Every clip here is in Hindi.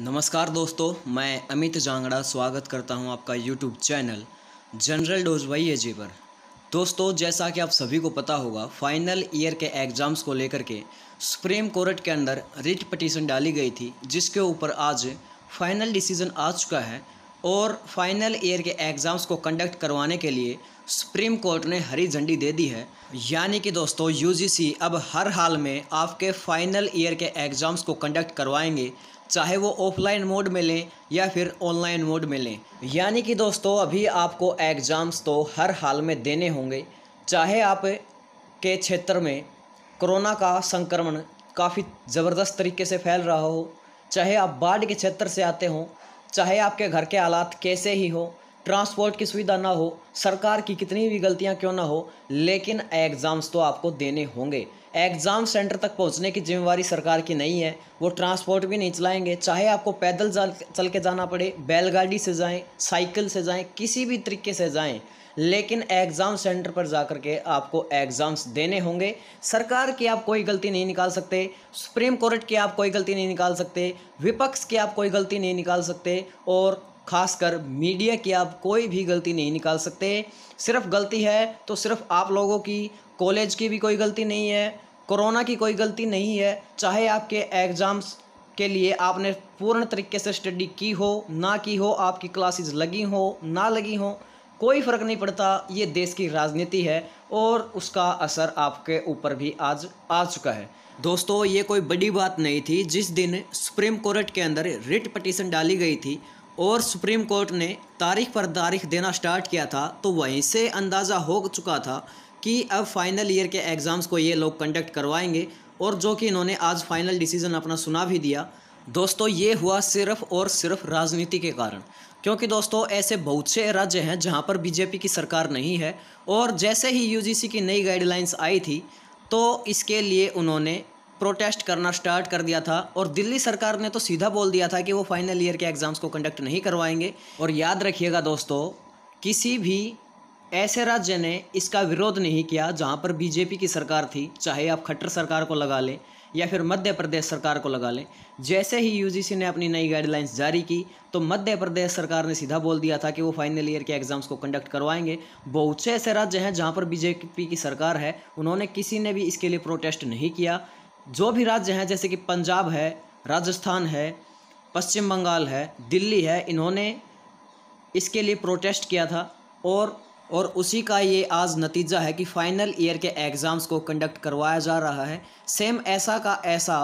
नमस्कार दोस्तों मैं अमित जांगड़ा स्वागत करता हूं आपका यूट्यूब चैनल जनरल डोज वही एजे पर दोस्तों जैसा कि आप सभी को पता होगा फाइनल ईयर के एग्ज़ाम्स को लेकर के सुप्रीम कोर्ट के अंदर रिट पटिशन डाली गई थी जिसके ऊपर आज फाइनल डिसीजन आ चुका है और फाइनल ईयर के एग्ज़ाम्स को कंडक्ट करवाने के लिए सुप्रीम कोर्ट ने हरी झंडी दे दी है यानी कि दोस्तों यूजीसी अब हर हाल में आपके फाइनल ईयर के एग्ज़ाम्स को कंडक्ट करवाएंगे चाहे वो ऑफलाइन मोड में लें या फिर ऑनलाइन मोड में लें यानी कि दोस्तों अभी आपको एग्ज़ाम्स तो हर हाल में देने होंगे चाहे आप के क्षेत्र में कोरोना का संक्रमण काफ़ी ज़बरदस्त तरीके से फैल रहा हो चाहे आप बाढ़ के क्षेत्र से आते हों चाहे आपके घर के हालात कैसे ही हो ट्रांसपोर्ट की सुविधा ना हो सरकार की कितनी भी गलतियां क्यों ना हो लेकिन एग्ज़ाम्स तो आपको देने होंगे एग्ज़ाम सेंटर तक पहुंचने की जिम्मेवारी सरकार की नहीं है वो ट्रांसपोर्ट भी नहीं चलाएंगे चाहे आपको पैदल चल के जाना पड़े बैलगाड़ी से जाएं साइकिल से जाएं किसी भी तरीके से जाएं लेकिन एग्ज़ाम सेंटर पर जा कर के आपको एग्ज़ाम्स देने होंगे सरकार की आप कोई गलती नहीं निकाल सकते सुप्रीम कोर्ट की आप कोई गलती नहीं निकाल सकते विपक्ष की आप कोई गलती नहीं निकाल सकते और खासकर मीडिया की आप कोई भी गलती नहीं निकाल सकते सिर्फ गलती है तो सिर्फ आप लोगों की कॉलेज की भी कोई गलती नहीं है कोरोना की कोई गलती नहीं है चाहे आपके एग्ज़ाम्स के लिए आपने पूर्ण तरीके से स्टडी की हो ना की हो आपकी क्लासेस लगी हो ना लगी हो कोई फ़र्क नहीं पड़ता ये देश की राजनीति है और उसका असर आपके ऊपर भी आज आ चुका है दोस्तों ये कोई बड़ी बात नहीं थी जिस दिन सुप्रीम कोर्ट के अंदर रिट पटिशन डाली गई थी और सुप्रीम कोर्ट ने तारीख पर तारीख देना स्टार्ट किया था तो वहीं से अंदाज़ा हो चुका था कि अब फाइनल ईयर के एग्ज़ाम्स को ये लोग कंडक्ट करवाएंगे और जो कि इन्होंने आज फाइनल डिसीज़न अपना सुना भी दिया दोस्तों ये हुआ सिर्फ और सिर्फ राजनीति के कारण क्योंकि दोस्तों ऐसे बहुत से राज्य हैं जहाँ पर बीजेपी की सरकार नहीं है और जैसे ही यूजीसी की नई गाइडलाइंस आई थी तो इसके लिए उन्होंने प्रोटेस्ट करना स्टार्ट कर दिया था और दिल्ली सरकार ने तो सीधा बोल दिया था कि वो फाइनल ईयर के एग्ज़ाम्स को कंडक्ट नहीं करवाएंगे और याद रखिएगा दोस्तों किसी भी ऐसे राज्य ने इसका विरोध नहीं किया जहां पर बीजेपी की सरकार थी चाहे आप खट्टर सरकार को लगा लें या फिर मध्य प्रदेश सरकार को लगा लें जैसे ही यूजीसी ने अपनी नई गाइडलाइंस जारी की तो मध्य प्रदेश सरकार ने सीधा बोल दिया था कि वो फाइनल ईयर के एग्ज़ाम्स को कंडक्ट करवाएंगे बहुत से ऐसे राज्य हैं जहाँ पर बीजेपी की सरकार है उन्होंने किसी ने भी इसके लिए प्रोटेस्ट नहीं किया जो भी राज्य हैं जैसे कि पंजाब है राजस्थान है पश्चिम बंगाल है दिल्ली है इन्होंने इसके लिए प्रोटेस्ट किया था और और उसी का ये आज नतीजा है कि फ़ाइनल ईयर के एग्ज़ाम्स को कंडक्ट करवाया जा रहा है सेम ऐसा का ऐसा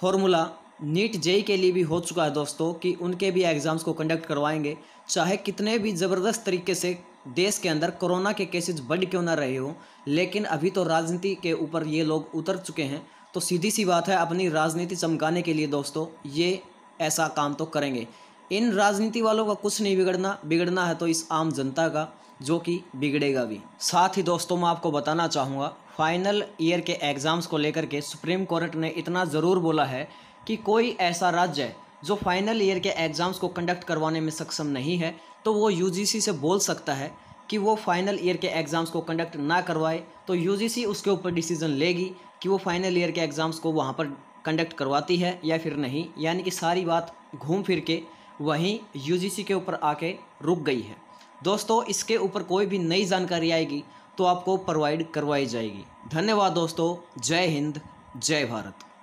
फॉर्मूला नीट जेई के लिए भी हो चुका है दोस्तों कि उनके भी एग्ज़ाम्स को कंडक्ट करवाएंगे चाहे कितने भी ज़बरदस्त तरीके से देश के अंदर कोरोना के केसेस बढ़ क्यों ना रहे हों लेकिन अभी तो राजनीति के ऊपर ये लोग उतर चुके हैं तो सीधी सी बात है अपनी राजनीति चमकाने के लिए दोस्तों ये ऐसा काम तो करेंगे इन राजनीति वालों का कुछ नहीं बिगड़ना बिगड़ना है तो इस आम जनता का जो कि बिगड़ेगा भी साथ ही दोस्तों मैं आपको बताना चाहूँगा फाइनल ईयर के एग्ज़ाम्स को लेकर के सुप्रीम कोर्ट ने इतना ज़रूर बोला है कि कोई ऐसा राज्य है जो फाइनल ईयर के एग्ज़ाम्स को कंडक्ट करवाने में सक्षम नहीं है तो वो यू से बोल सकता है कि वो फाइनल ईयर के एग्ज़ाम्स को कंडक्ट ना करवाए तो यू उसके ऊपर डिसीज़न लेगी कि वो फाइनल ईयर के एग्ज़ाम्स को वहाँ पर कंडक्ट करवाती है या फिर नहीं यानी कि सारी बात घूम फिर के वहीं यू के ऊपर आके रुक गई है दोस्तों इसके ऊपर कोई भी नई जानकारी आएगी तो आपको प्रोवाइड करवाई जाएगी धन्यवाद दोस्तों जय हिंद जय भारत